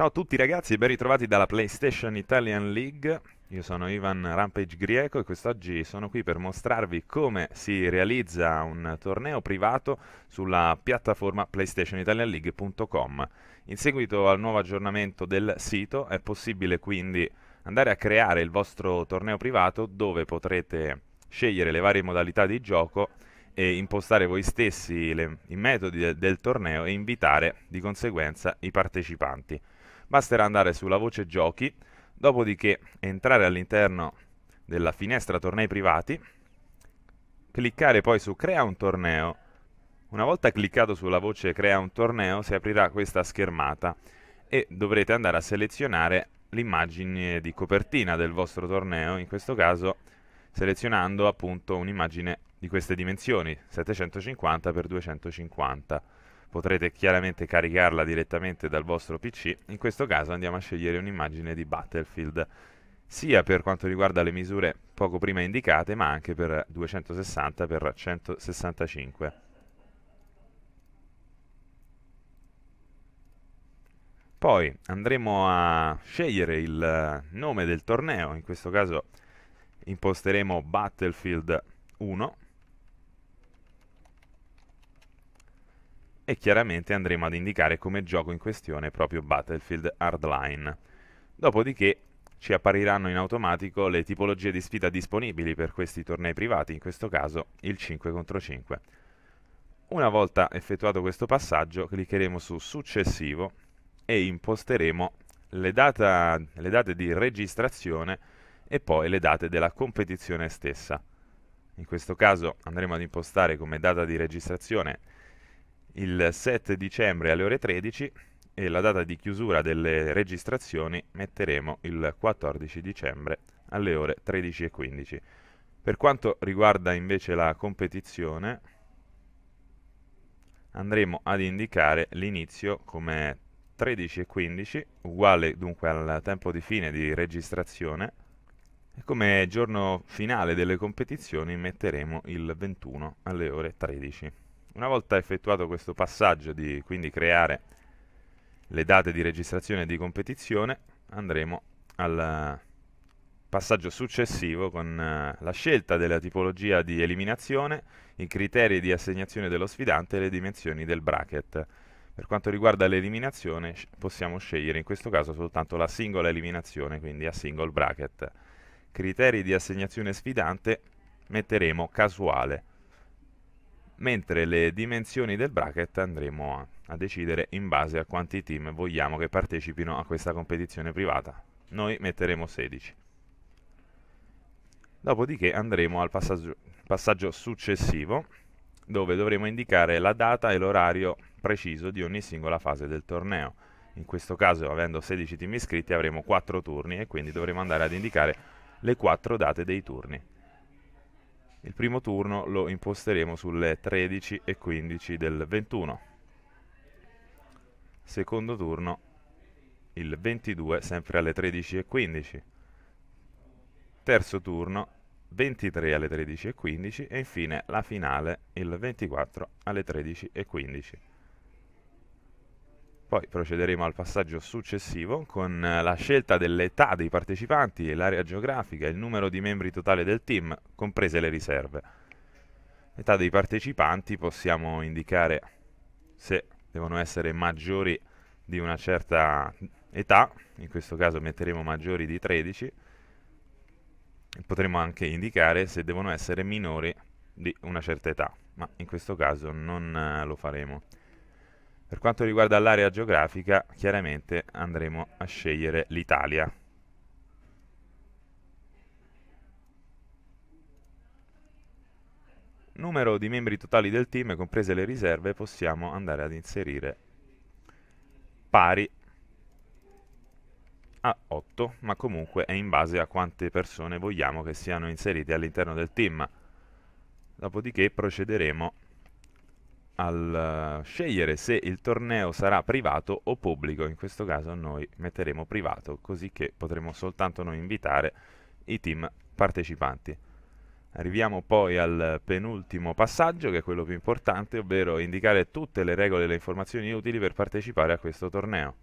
Ciao a tutti ragazzi e ben ritrovati dalla PlayStation Italian League. Io sono Ivan Rampage Grieco e quest'oggi sono qui per mostrarvi come si realizza un torneo privato sulla piattaforma PlayStationItalianLeague.com. In seguito al nuovo aggiornamento del sito è possibile quindi andare a creare il vostro torneo privato dove potrete scegliere le varie modalità di gioco e impostare voi stessi le, i metodi de del torneo e invitare di conseguenza i partecipanti basterà andare sulla voce giochi, dopodiché entrare all'interno della finestra tornei privati, cliccare poi su crea un torneo. Una volta cliccato sulla voce crea un torneo si aprirà questa schermata e dovrete andare a selezionare l'immagine di copertina del vostro torneo, in questo caso selezionando appunto un'immagine di queste dimensioni, 750x250 potrete chiaramente caricarla direttamente dal vostro PC. In questo caso andiamo a scegliere un'immagine di Battlefield, sia per quanto riguarda le misure poco prima indicate, ma anche per 260x165. Poi andremo a scegliere il nome del torneo, in questo caso imposteremo Battlefield 1 e chiaramente andremo ad indicare come gioco in questione proprio Battlefield Hardline. Dopodiché ci appariranno in automatico le tipologie di sfida disponibili per questi tornei privati, in questo caso il 5 contro 5. Una volta effettuato questo passaggio cliccheremo su successivo e imposteremo le, data, le date di registrazione e poi le date della competizione stessa. In questo caso andremo ad impostare come data di registrazione il 7 dicembre alle ore 13 e la data di chiusura delle registrazioni metteremo il 14 dicembre alle ore 13.15. Per quanto riguarda invece la competizione, andremo ad indicare l'inizio come 13.15, uguale dunque al tempo di fine di registrazione, e come giorno finale delle competizioni metteremo il 21 alle ore 13. Una volta effettuato questo passaggio di quindi creare le date di registrazione di competizione, andremo al eh, passaggio successivo con eh, la scelta della tipologia di eliminazione, i criteri di assegnazione dello sfidante e le dimensioni del bracket. Per quanto riguarda l'eliminazione possiamo scegliere in questo caso soltanto la singola eliminazione, quindi a single bracket. Criteri di assegnazione sfidante metteremo casuale mentre le dimensioni del bracket andremo a, a, decidere in base a quanti team vogliamo che partecipino a questa competizione privata. Noi metteremo 16. Dopodiché andremo al passaggio, passaggio successivo dove dovremo indicare la data e l'orario preciso di ogni singola fase del torneo. In questo caso, avendo 16 team iscritti, avremo 4 turni e quindi dovremo andare ad indicare le 4 date dei turni. Il primo turno lo imposteremo sulle 13 e 15 del 21. Secondo turno il 22 sempre alle 13 e 15. Terzo turno 23 alle 13 e 15 e infine la finale il 24 alle 13 e 15. Poi procederemo al passaggio successivo con eh, la scelta dell'età dei partecipanti, l'area geografica e il numero di membri totale del team, comprese le riserve. L'età dei partecipanti possiamo indicare se devono essere maggiori di una certa età, in questo caso metteremo maggiori di 13, potremmo anche indicare se devono essere minori di una certa età, ma in questo caso non eh, lo faremo. Per quanto riguarda l'area geografica, chiaramente andremo a scegliere l'Italia. Numero di membri totali del team, comprese le riserve, possiamo andare ad inserire pari a 8, ma comunque è in base a quante persone vogliamo che siano inserite all'interno del team. Dopodiché procederemo al eh, scegliere se il torneo sarà privato o pubblico. In questo caso noi metteremo privato, così che potremo soltanto noi invitare i team partecipanti. Arriviamo poi al penultimo passaggio, che è quello più importante, ovvero indicare tutte le regole e le informazioni utili per partecipare a questo torneo.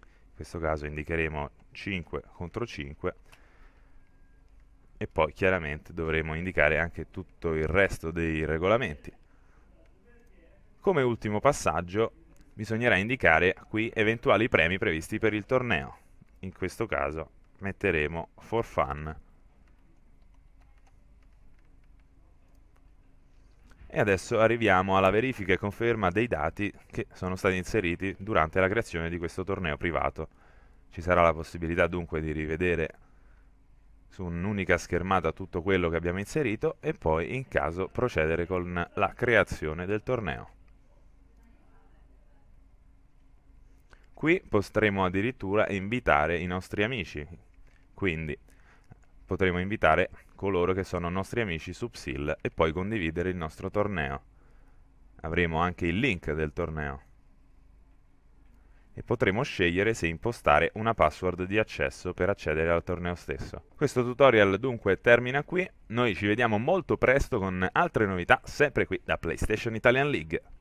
In questo caso indicheremo 5 contro 5 e poi chiaramente dovremo indicare anche tutto il resto dei regolamenti. Come ultimo passaggio bisognerà indicare qui eventuali premi previsti per il torneo. In questo caso metteremo for fun. E adesso arriviamo alla verifica e conferma dei dati che sono stati inseriti durante la creazione di questo torneo privato. Ci sarà la possibilità dunque di rivedere su un'unica schermata tutto quello che abbiamo inserito e poi in caso procedere con la creazione del torneo. Qui potremo addirittura invitare i nostri amici, quindi potremo invitare coloro che sono nostri amici su Psil e poi condividere il nostro torneo. Avremo anche il link del torneo e potremo scegliere se impostare una password di accesso per accedere al torneo stesso. Questo tutorial dunque termina qui, noi ci vediamo molto presto con altre novità sempre qui da PlayStation Italian League.